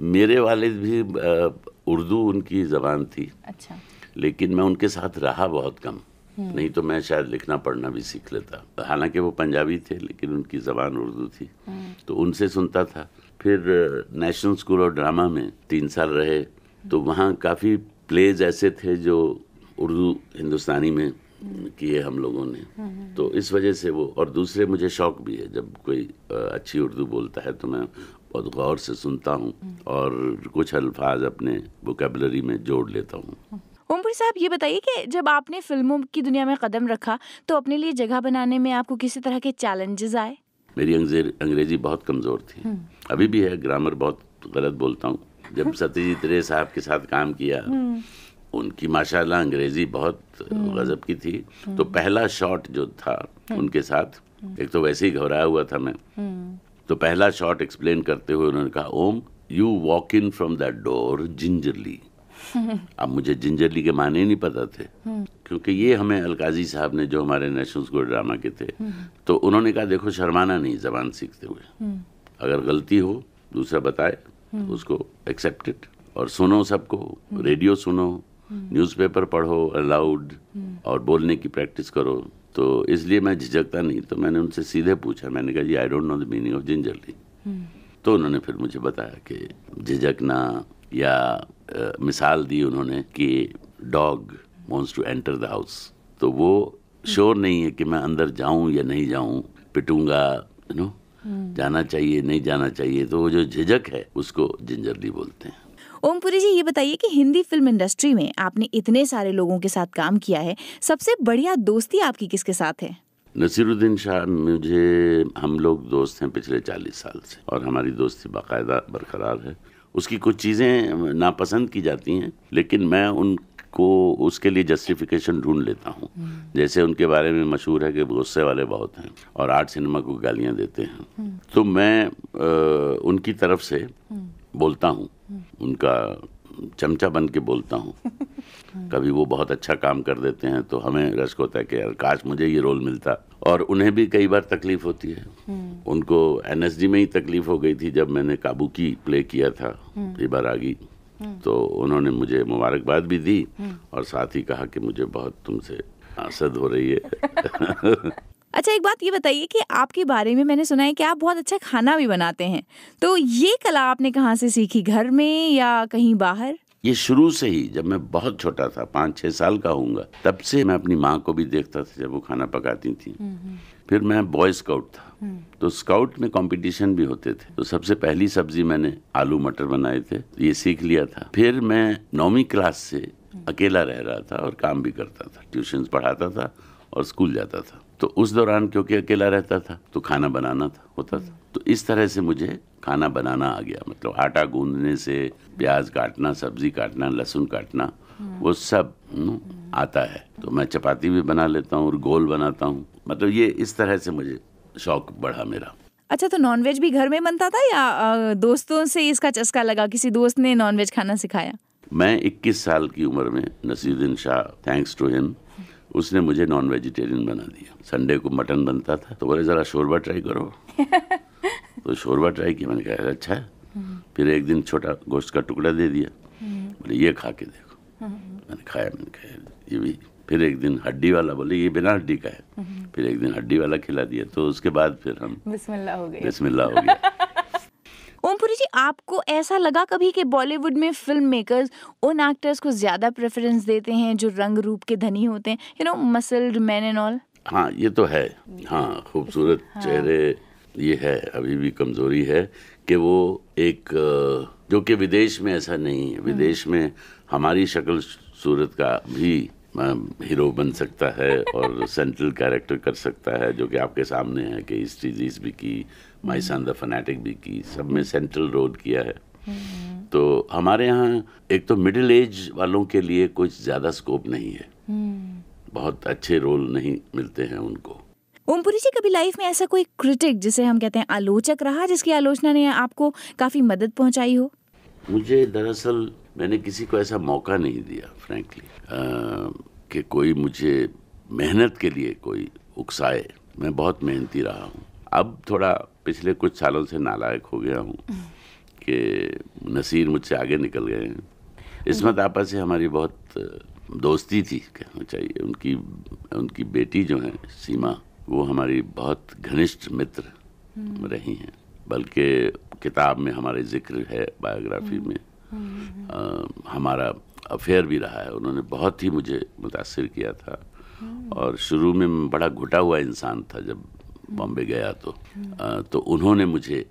मेरे वालिद भी उर्दू उनकी ज़बान थी अच्छा लेकिन मैं उनके साथ रहा बहुत कम हम्म। नहीं तो मैं शायद लिखना पढ़ना भी सीख लेता हालांकि वो पंजाबी थे लेकिन उनकी ज़बान उर्दू थी हम्म। तो उनसे सुनता था फिर नेशनल स्कूल ऑफ ड्रामा में तीन साल रहे तो वहाँ काफ़ी प्लेज ऐसे थे जो उर्दू हिंदुस्तानी में किए हम लोगों ने हम्म, तो इस वजह से वो और दूसरे मुझे शौक भी है जब कोई अच्छी उर्दू बोलता है तो मैं बहुत गौर से सुनता हूँ और कुछ अल्फाज अपने वोकेबलरी में जोड़ लेता हूँ ओमपुरी साहब ये बताइए कि जब आपने फिल्मों की दुनिया में कदम रखा तो अपने लिए जगह बनाने में आपको किसी तरह के चैलेंजेस आए मेरी अंग्रेजी बहुत कमज़ोर थी हम्म। अभी भी है ग्रामर बहुत गलत बोलता हूँ जब सत्यजीत रे साहब के साथ काम किया हम्म। उनकी माशाल्लाह अंग्रेजी बहुत हम्म। गजब की थी तो पहला शॉट जो था उनके साथ एक तो वैसे ही घबराया हुआ था मैं तो पहला शॉट एक्सप्लेन करते हुए उन्होंने कहा Om you walk in from that door gingerly अब मुझे जिंजरली के माने नहीं पता थे क्योंकि ये हमें अलकाजी साहब ने जो हमारे नेशनल स्कूल ड्रामा के थे तो उन्होंने कहा देखो शर्माना नहीं जबान सीखते हुए अगर गलती हो दूसरा बताए उसको एक्सेप्टेड और सुनो सबको रेडियो सुनो न्यूज़पेपर पढ़ो अलाउड और बोलने की प्रैक्टिस करो तो इसलिए मैं झिझकता नहीं तो मैंने उनसे सीधे पूछा मैंने कहा जी I don't know the meaning of ginger tea तो उन्होंने फिर मुझे बताया कि झिझकना या आ, मिसाल दी उन्होंने कि dog wants to enter the house तो वो श्योर हम्म। नहीं है कि मैं अंदर जाऊं या नहीं जाऊं पिटूंगा यू नो हम्म। जाना चाहिए नहीं जाना चाहिए तो वो जो झिझक है उसको जिंजरली बोलते हैं ओमपुरी जी ये बताइए कि हिंदी फिल्म इंडस्ट्री में आपने इतने सारे लोगों के साथ काम किया है सबसे बढ़िया दोस्ती आपकी किसके साथ है नसीरुद्दीन शाह मुझे हम लोग दोस्त हैं पिछले चालीस साल से और हमारी दोस्ती बाकायदा बरकरार है उसकी कुछ चीज़ें नापसंद की जाती हैं लेकिन मैं उनको उसके लिए जस्टिफिकेशन ढूंढ लेता हूँ हम्म। जैसे उनके बारे में मशहूर है कि गुस्से वाले बहुत हैं और आर्ट सिनेमा को गालियाँ देते हैं हम्म। तो मैं आ, उनकी तरफ से हम्म। बोलता हूँ उनका चमचा बन के बोलता हूँ कभी वो बहुत अच्छा काम कर देते हैं तो हमें रश्क होता है कि यार काश मुझे ये रोल मिलता और उन्हें भी कई बार तकलीफ होती है हम्म। उनको एन में ही तकलीफ हो गई थी जब मैंने काबू की प्ले किया था हम्म। ये बार गई हम्म। तो उन्होंने मुझे मुबारकबाद भी दी और साथ ही कहा कि मुझे बहुत तुमसे आसद हो रही है अच्छा एक बात ये बताइए कि आपके बारे में मैंने सुना है कि आप बहुत अच्छा खाना भी बनाते हैं तो ये कला आपने कहाँ से सीखी घर में या कहीं बाहर ये शुरू से ही जब मैं बहुत छोटा था पाँच छः साल का हूँ तब से मैं अपनी माँ को भी देखता था जब वो खाना पकाती थी हम्म, हम्म। फिर मैं बॉय स्काउट था हम्म। तो स्काउट में कंपटीशन भी होते थे तो सबसे पहली सब्जी मैंने आलू मटर बनाए थे तो ये सीख लिया था फिर मैं नौवीं क्लास से अकेला रह रहा था और काम भी करता था ट्यूशन पढ़ाता था और स्कूल जाता था तो उस दौरान क्योंकि अकेला रहता था तो खाना बनाना था होता था तो इस तरह से मुझे खाना बनाना आ गया मतलब आटा गूंदने से प्याज काटना सब्जी काटना लहसुन काटना वो सब आता है तो मैं चपाती भी बना लेता हूँ और गोल बनाता हूँ मतलब ये इस तरह से मुझे शौक बढ़ा मेरा अच्छा तो नॉनवेज भी घर में बनता था या दोस्तों से इसका चस्का लगा किसी दोस्त ने नॉनवेज खाना सिखाया मैं 21 साल की उम्र में Naseeruddin Shah thanks to him उसने मुझे नॉन वेजिटेरियन बना दिया संडे को मटन बनता था तो बोले ज़रा शोरबा ट्राई करो तो शोरबा ट्राई किया मैंने कहा अच्छा है हम्म। फिर एक दिन छोटा गोश्त का टुकड़ा दे दिया हम्म। बोले ये खा के देखो हम्म। मैंने खाया मैंने कहा ये भी फिर एक दिन हड्डी वाला बोले ये बिना हड्डी का है फिर एक दिन हड्डी वाला खिला दिया तो उसके बाद फिर हम बिस्मिल्लाह हो गए बिस्मिल्लाह हो गया ओमपुरी जी आपको ऐसा लगा कभी कि बॉलीवुड में फिल्म मेकर्स उन एक्टर्स को ज़्यादा प्रेफरेंस देते हैं जो रंग रूप के धनी होते हैं you know muscled man and all हाँ ये तो है हाँ खूबसूरत हाँ. चेहरे ये है अभी भी कमजोरी है कि वो एक जो कि विदेश में ऐसा नहीं है हम्म। विदेश में हमारी शक्ल सूरत का भी हीरो बन सकता है और सेंट्रल कैरेक्टर कर सकता है जो कि आपके सामने है कि हिस्ट्री जीस भी की माय सन द फनेटिक भी की सब में सेंट्रल रोल किया है हम्म। तो हमारे यहाँ एक तो मिडिल एज वालों के लिए कुछ ज़्यादा स्कोप नहीं है हम्म। बहुत अच्छे रोल नहीं मिलते हैं उनको ओमपुरी जी कभी लाइफ में ऐसा कोई क्रिटिक जिसे हम कहते हैं आलोचक रहा जिसकी आलोचना ने आपको काफ़ी मदद पहुंचाई हो मुझे दरअसल मैंने किसी को ऐसा मौका नहीं दिया फ्रैंकली कि कोई मुझे मेहनत के लिए कोई उकसाए मैं बहुत मेहनती रहा हूँ अब थोड़ा पिछले कुछ सालों से नालायक हो गया हूँ कि नसीर मुझसे आगे निकल गए हैं इसमत आपा से हमारी बहुत दोस्ती थी कहना चाहिए उनकी उनकी बेटी जो है सीमा वो हमारी बहुत घनिष्ठ मित्र हम्म। रही हैं बल्कि किताब में हमारे जिक्र है बायोग्राफी हम्म। में आ, हम्म, हमारा अफेयर भी रहा है उन्होंने बहुत ही मुझे मुतासर किया था और शुरू में बड़ा घुटा हुआ इंसान था जब बॉम्बे गया तो आ, तो उन्होंने मुझे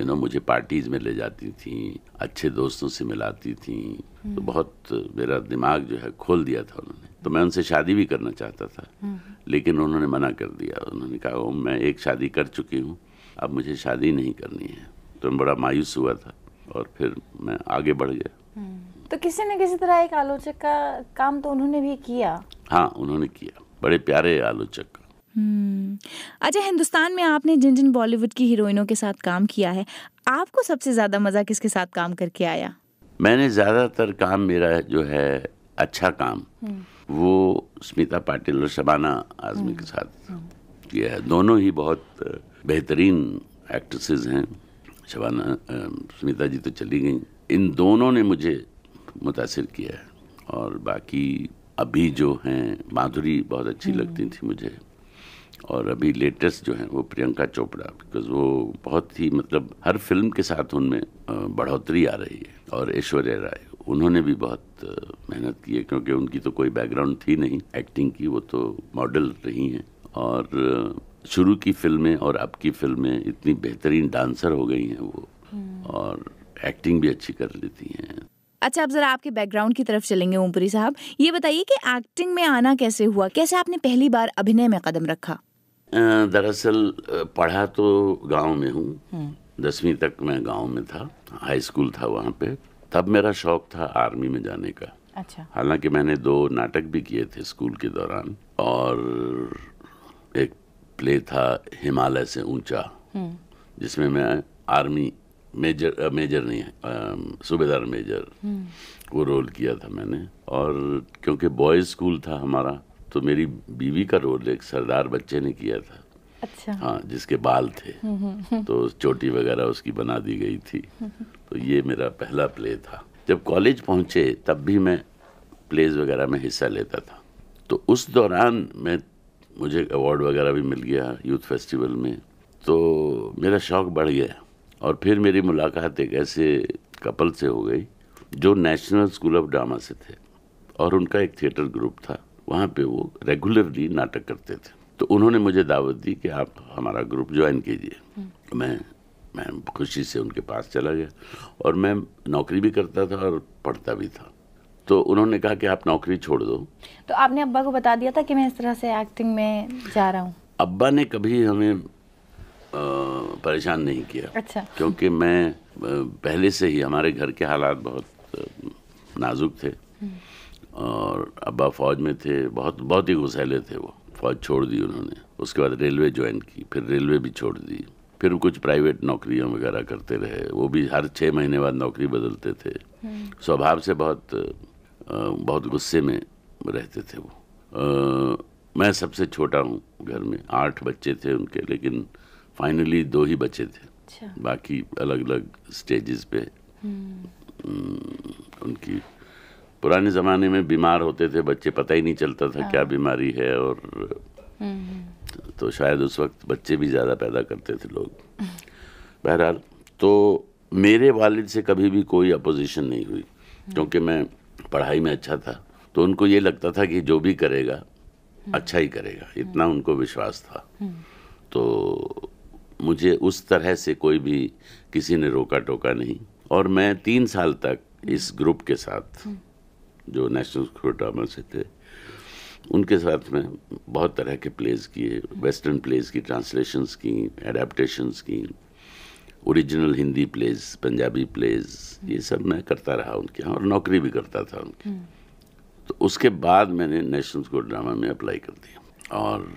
यू मुझे पार्टीज में ले जाती थी अच्छे दोस्तों से मिलाती थी हम्म। तो बहुत मेरा दिमाग जो है खोल दिया था उन्होंने तो मैं उनसे शादी भी करना चाहता था हम्म। लेकिन उन्होंने मना कर दिया उन्होंने कहा मैं एक शादी कर चुकी हूँ अब मुझे शादी नहीं करनी है तो मैं बड़ा मायूस हुआ था और फिर मैं आगे बढ़ गया हम्म। तो किसी न किसी तरह एक आलोचक का काम तो उन्होंने भी किया हाँ उन्होंने किया बड़े प्यारे आलोचक का हम्म। अच्छा हिंदुस्तान में आपने जिन जिन बॉलीवुड की हीरोइनों के साथ काम किया है आपको सबसे ज़्यादा मज़ा किसके साथ काम करके आया मैंने ज़्यादातर काम मेरा जो है अच्छा काम हम्म। वो स्मिता पाटिल और शबाना आजमी के हम्म। साथ किया है दोनों ही बहुत बेहतरीन एक्ट्रेसेस हैं शबाना स्मिता जी तो चली गई इन दोनों ने मुझे मुतासर किया है और बाकी अभी जो हैं माधुरी बहुत अच्छी लगती थी मुझे और अभी लेटेस्ट जो है वो प्रियंका चोपड़ा बिकॉज वो बहुत ही मतलब हर फिल्म के साथ उनमें बढ़ोतरी आ रही है और ऐश्वर्या राय उन्होंने भी बहुत मेहनत की है क्योंकि उनकी तो कोई बैकग्राउंड थी नहीं एक्टिंग की वो तो मॉडल रही हैं और शुरू की फिल्में और अब की फिल्में इतनी बेहतरीन डांसर हो गई हैं वो हम्म। और एक्टिंग भी अच्छी कर लेती हैं अच्छा अब जरा आपके बैकग्राउंड की तरफ चलेंगे ओमपुरी साहब ये बताइए कि एक्टिंग में आना कैसे हुआ कैसे आपने पहली बार अभिनय में कदम रखा दरअसल पढ़ा तो गांव में हूँ दसवीं तक मैं गांव में था हाई स्कूल था वहाँ पे तब मेरा शौक था आर्मी में जाने का अच्छा हालांकि मैंने दो नाटक भी किए थे स्कूल के दौरान और एक प्ले था हिमालय से ऊंचा हम्म। जिसमें मैं आर्मी मेजर मेजर नहीं सूबेदार मेजर हम्म। वो रोल किया था मैंने और क्योंकि बॉयज़ स्कूल था हमारा तो मेरी बीवी का रोल एक सरदार बच्चे ने किया था अच्छा हाँ जिसके बाल थे हम्म, हम्म, हम्म। तो चोटी वगैरह उसकी बना दी गई थी तो ये मेरा पहला प्ले था जब कॉलेज पहुंचे तब भी मैं प्लेज वगैरह में हिस्सा लेता था तो उस दौरान मैं मुझे अवार्ड वगैरह भी मिल गया यूथ फेस्टिवल में तो मेरा शौक बढ़ गया और फिर मेरी मुलाकात एक ऐसे कपल से हो गई जो नेशनल स्कूल ऑफ ड्रामा से थे और उनका एक थिएटर ग्रुप था वहाँ पे वो रेगुलरली नाटक करते थे तो उन्होंने मुझे दावत दी कि आप हमारा ग्रुप ज्वाइन कीजिए मैं मैं खुशी से उनके पास चला गया और मैं नौकरी भी करता था और पढ़ता भी था तो उन्होंने कहा कि आप नौकरी छोड़ दो तो आपने अब्बा को बता दिया था कि मैं इस तरह से एक्टिंग में जा रहा हूँ अब्बा ने कभी हमें परेशान नहीं किया अच्छा क्योंकि मैं पहले से ही हमारे घर के हालात बहुत नाजुक थे और अब्बा फ़ौज में थे बहुत बहुत ही घुसैले थे वो फ़ौज छोड़ दी उन्होंने उसके बाद रेलवे ज्वाइन की फिर रेलवे भी छोड़ दी फिर कुछ प्राइवेट नौकरियाँ वगैरह करते रहे वो भी हर छः महीने बाद नौकरी बदलते थे हम्म। स्वभाव से बहुत बहुत गुस्से में रहते थे वो आ, मैं सबसे छोटा हूँ घर में आठ बच्चे थे उनके लेकिन फाइनली दो ही बच्चे थे अच्छा। बाकी अलग अलग स्टेजेस पे हम्म। उनकी पुराने ज़माने में बीमार होते थे बच्चे पता ही नहीं चलता था हाँ। क्या बीमारी है और हम्म, हम्म। तो शायद उस वक्त बच्चे भी ज़्यादा पैदा करते थे लोग बहरहाल तो मेरे वालिद से कभी भी कोई अपोजिशन नहीं हुई हम्म। क्योंकि मैं पढ़ाई में अच्छा था तो उनको ये लगता था कि जो भी करेगा अच्छा ही करेगा इतना उनको विश्वास था तो मुझे उस तरह से कोई भी किसी ने रोका टोका नहीं और मैं तीन साल तक इस ग्रुप के साथ जो नेशनल स्कूल ड्रामा से थे उनके साथ में बहुत तरह के प्लेज किए वेस्टर्न प्लेज की ट्रांसलेशंस की एडेप्टेशंस की original Hindi plays Punjabi plays ये सब मैं करता रहा उनके यहाँ और नौकरी भी करता था उनकी हम्म। तो उसके बाद मैंने नेशनल स्कूल ड्रामा में अप्लाई कर दिया और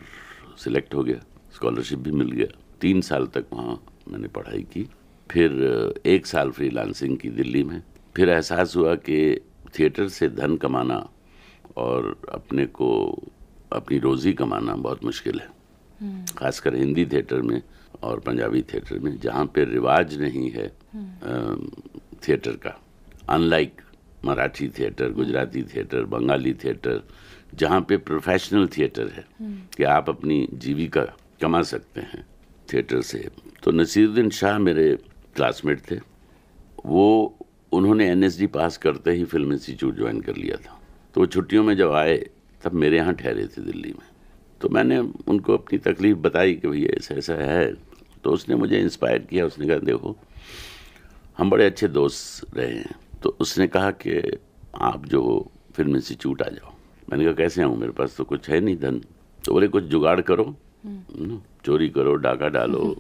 सिलेक्ट हो गया स्कॉलरशिप भी मिल गया तीन साल तक वहाँ मैंने पढ़ाई की फिर एक साल फ्रीलांसिंग की दिल्ली में फिर एहसास हुआ कि थिएटर से धन कमाना और अपने को अपनी रोज़ी कमाना बहुत मुश्किल है खासकर हिंदी थिएटर में और पंजाबी थिएटर में जहाँ पे रिवाज नहीं है थिएटर का unlike Marathi theatre Gujarati theatre Bengali theatre जहाँ पे प्रोफेशनल थिएटर है कि आप अपनी जीविका कमा सकते हैं थिएटर से तो नसीरुद्दीन शाह मेरे क्लासमेट थे वो उन्होंने एन पास करते ही फिल्म इंस्टीट्यूट ज्वाइन कर लिया था तो वो छुट्टियों में जब आए तब मेरे यहाँ ठहरे थे दिल्ली में तो मैंने उनको अपनी तकलीफ़ बताई कि भैया ऐसा ऐसा है तो उसने मुझे इंस्पायर किया उसने कहा देखो हम बड़े अच्छे दोस्त रहे हैं तो उसने कहा कि आप जो फिल्म इंस्टीट्यूट आ जाओ मैंने कहा कैसे आऊँ मेरे पास तो कुछ है नहीं धन तो बोले कुछ जुगाड़ करो हम्म। चोरी करो डाका डालो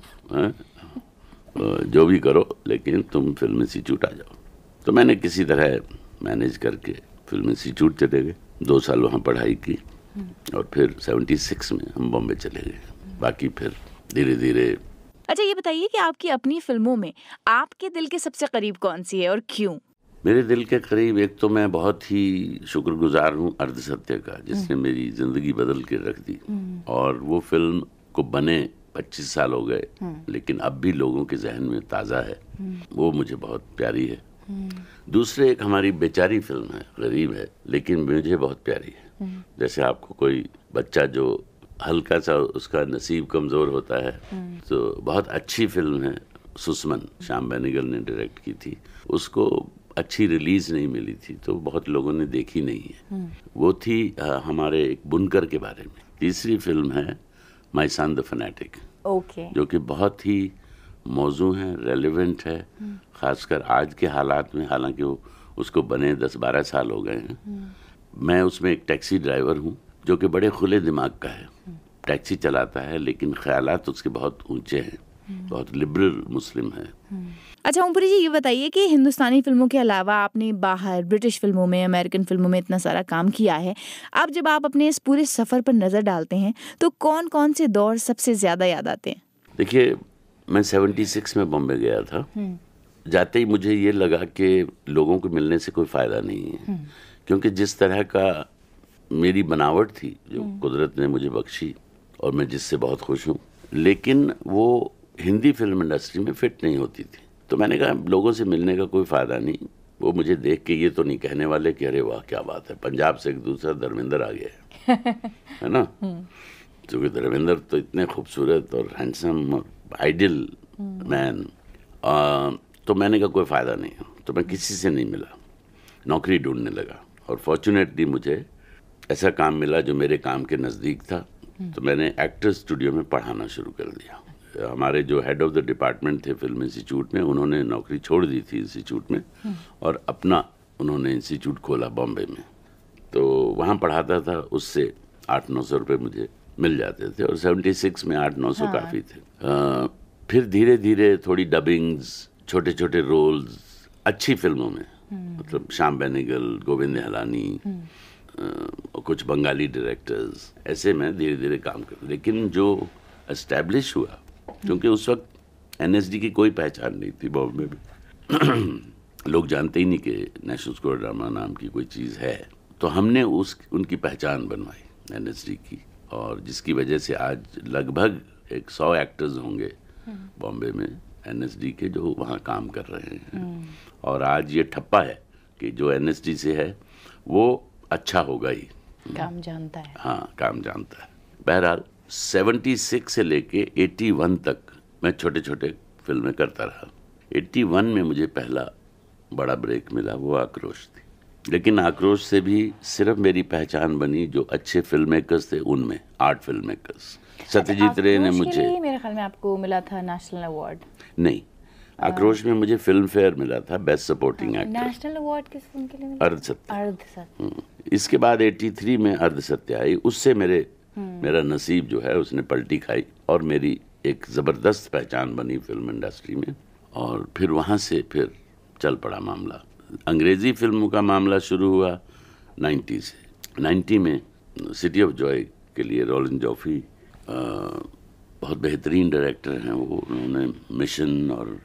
जो भी करो लेकिन तुम फिल्म इंस्टीट्यूट आ जाओ तो मैंने किसी तरह मैनेज करके फिल्म इंस्टीट्यूट चले गए दो साल वहाँ पढ़ाई की हम्म। और फिर 76 में हम बॉम्बे चले गए बाकी फिर धीरे धीरे अच्छा ये बताइए कि आपकी अपनी फिल्मों में आपके दिल के सबसे करीब कौन सी है और क्यों मेरे दिल के करीब एक तो मैं बहुत ही शुक्रगुजार हूँ अर्ध सत्य का जिसने हम्म। मेरी ज़िंदगी बदल के रख दी हम्म। और वो फिल्म को बने 25 साल हो गए लेकिन अब भी लोगों के जहन में ताज़ा है वो मुझे बहुत प्यारी है दूसरे एक हमारी बेचारी फिल्म है गरीब है लेकिन मुझे बहुत प्यारी है जैसे आपको कोई बच्चा जो हल्का सा उसका नसीब कमज़ोर होता है तो बहुत अच्छी फिल्म है सुषमन श्याम बैनिगल ने डायरेक्ट की थी उसको अच्छी रिलीज नहीं मिली थी तो बहुत लोगों ने देखी नहीं है वो थी हमारे एक बुनकर के बारे में तीसरी फिल्म है My Son the Fanatic okay जो कि बहुत ही मौजू है रेलिवेंट है ख़ासकर आज के हालात में हालांकि वो उसको बने दस बारह साल हो गए हैं मैं उसमें एक टैक्सी ड्राइवर हूँ जो कि बड़े खुले दिमाग का है टैक्सी चलाता है लेकिन ख्याल उसके बहुत ऊंचे हैं बहुत लिबरल मुस्लिम है अच्छा ओमपुरी जी ये बताइए कि हिंदुस्तानी फिल्मों के अलावा आपने बाहर ब्रिटिश फिल्मों में अमेरिकन फिल्मों में इतना सारा काम किया है अब जब आप अपने इस पूरे सफ़र पर नज़र डालते हैं तो कौन कौन से दौर सबसे ज़्यादा याद आते हैं देखिए मैं 76 में बॉम्बे गया था हम्म। जाते ही मुझे ये लगा कि लोगों को मिलने से कोई फ़ायदा नहीं है हम्म। क्योंकि जिस तरह का मेरी बनावट थी जो हम्म। कुदरत ने मुझे बख्शी और मैं जिससे बहुत खुश हूँ लेकिन वो हिंदी फिल्म इंडस्ट्री में फिट नहीं होती थी तो मैंने कहा लोगों से मिलने का कोई फ़ायदा नहीं वो मुझे देख के ये तो नहीं कहने वाले कि अरे वाह क्या बात है पंजाब से एक दूसरा धर्मेंद्र आ गया है ना क्योंकि धर्मेंद्र तो इतने खूबसूरत और हैंडसम और आइडियल हम्म। मैन तो मैंने कहा कोई फ़ायदा नहीं है तो मैं किसी से नहीं मिला नौकरी ढूंढने लगा और फॉर्चुनेटली मुझे ऐसा काम मिला जो मेरे काम के नज़दीक था हम्म। तो मैंने एक्टर स्टूडियो में पढ़ाना शुरू कर दिया हमारे जो हेड ऑफ द डिपार्टमेंट थे फिल्म इंस्टीट्यूट में उन्होंने नौकरी छोड़ दी थी इंस्टीट्यूट में हम्म। और अपना उन्होंने इंस्टीट्यूट खोला बॉम्बे में तो वहाँ पढ़ाता था उससे आठ नौ सौ रुपये मुझे मिल जाते थे और 76 में आठ नौ सौ हाँ। काफ़ी थे आ, फिर धीरे धीरे थोड़ी डबिंग्स छोटे छोटे रोल्स अच्छी फिल्मों में हम्म। मतलब श्याम बेनेगल गोविंद हलानी हम्म। और कुछ बंगाली डायरेक्टर्स ऐसे में धीरे धीरे काम कर लेकिन जो इस्टेब्लिश हुआ हम्म। क्योंकि उस वक्त एन की कोई पहचान नहीं थी बॉम्बे में लोग जानते ही नहीं कि नेशनल स्कोर ड्रामा नाम की कोई चीज़ है तो हमने उस उनकी पहचान बनवाई एन की और जिसकी वजह से आज लगभग एक सौ एक्टर्स होंगे बॉम्बे में एन के जो वहाँ काम कर रहे हैं हम्म। और आज ये ठप्पा है कि जो एन से है वो अच्छा होगा ही हम्म। काम जानता है हाँ काम जानता है बहरहाल 76 से लेके 81 तक मैं छोटे छोटे फिल्में करता रहा 81 में मुझे पहला बड़ा ब्रेक मिला वो आक्रोश थी लेकिन आक्रोश से भी सिर्फ मेरी पहचान बनी जो अच्छे फिल्म मेकर्स थे उनमें आर्ट फिल्म मेकर्स सत्यजीत रे ने मुझे मेरे ख्याल में आपको मिला था नेशनल अवार्ड नहीं आक्रोश में मुझे फिल्म फेयर मिला था best supporting actor national award किस फिल्म के लिए मिला अर्धसत्य हम्म, इसके बाद 83 में अर्ध सत्य आई उससे मेरे हम्म। मेरा नसीब जो है उसने पलटी खाई और मेरी एक ज़बरदस्त पहचान बनी फिल्म इंडस्ट्री में और फिर वहाँ से फिर चल पड़ा मामला अंग्रेज़ी फिल्मों का मामला शुरू हुआ नाइन्टी से नाइन्टी में सिटी ऑफ जॉय के लिए रोलन जॉफी बहुत बेहतरीन डायरेक्टर हैं वो उन्होंने मिशन और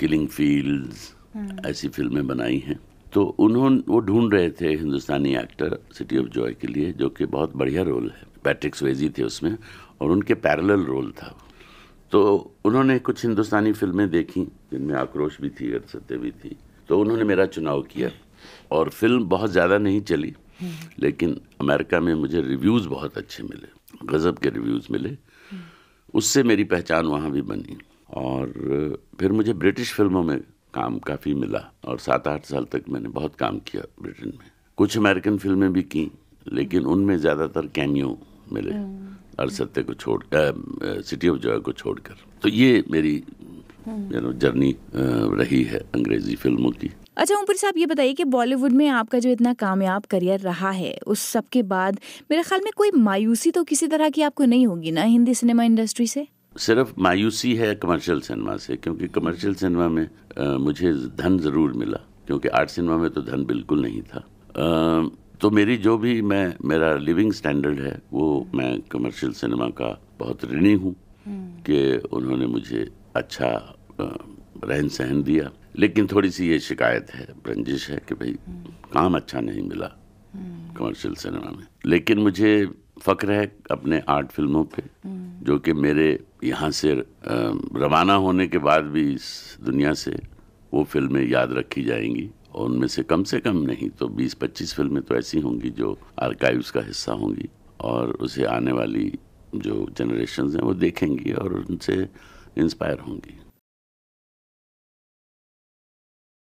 किलिंग फील्ड्स हम्म। ऐसी फिल्में बनाई हैं तो उन्होंने वो ढूंढ रहे थे Hindustani actor City of Joy के लिए जो कि बहुत बढ़िया रोल है पैट्रिक स्वेजी थे उसमें और उनके पैरेलल रोल था तो उन्होंने कुछ हिंदुस्तानी फिल्में देखी जिनमें आक्रोश भी थी अरसत्य भी थी तो उन्होंने मेरा चुनाव किया और फिल्म बहुत ज़्यादा नहीं चली लेकिन अमेरिका में मुझे रिव्यूज़ बहुत अच्छे मिले गज़ब के रिव्यूज़ मिले उससे मेरी पहचान वहाँ भी बनी और फिर मुझे ब्रिटिश फिल्मों में काम काफ़ी मिला और सात आठ साल तक मैंने बहुत काम किया ब्रिटेन में कुछ अमेरिकन फिल्में भी की लेकिन उनमें ज़्यादातर कैमियो मिले हम्म। अरसत्य को छोड़ सिटी ऑफ जॉय को छोड़कर तो ये मेरी यू नो जर्नी रही है अंग्रेजी फिल्मों की अच्छा ओमपुरी साहब ये बताइए कि बॉलीवुड में आपका जो इतना कामयाब करियर रहा है उस सब के बाद मेरे ख्याल में कोई मायूसी तो किसी तरह की आपको नहीं होगी ना हिंदी सिनेमा इंडस्ट्री से सिर्फ मायूसी है कमर्शियल सिनेमा से क्योंकि कमर्शियल सिनेमा में आ, uh, मुझे धन ज़रूर मिला क्योंकि आर्ट सिनेमा में तो धन बिल्कुल नहीं था आ, uh, तो मेरी जो भी मैं मेरा लिविंग स्टैंडर्ड है वो मैं कमर्शियल सिनेमा का बहुत ऋणी हूँ हम्म। कि उन्होंने मुझे अच्छा रहन सहन दिया लेकिन थोड़ी सी ये शिकायत है रंजिश है कि भाई काम अच्छा नहीं मिला कमर्शियल सिनेमा में लेकिन मुझे फ़ख्र है अपने आर्ट फिल्मों पे जो कि मेरे यहाँ से रवाना होने के बाद भी इस दुनिया से वो फिल्में याद रखी जाएंगी और उनमें से कम से कम नहीं तो 20-25 फिल्में तो ऐसी होंगी जो आर्काइव्स का हिस्सा होंगी और उसे आने वाली जो जनरेशन हैं वो देखेंगी और उनसे इंस्पायर होंगी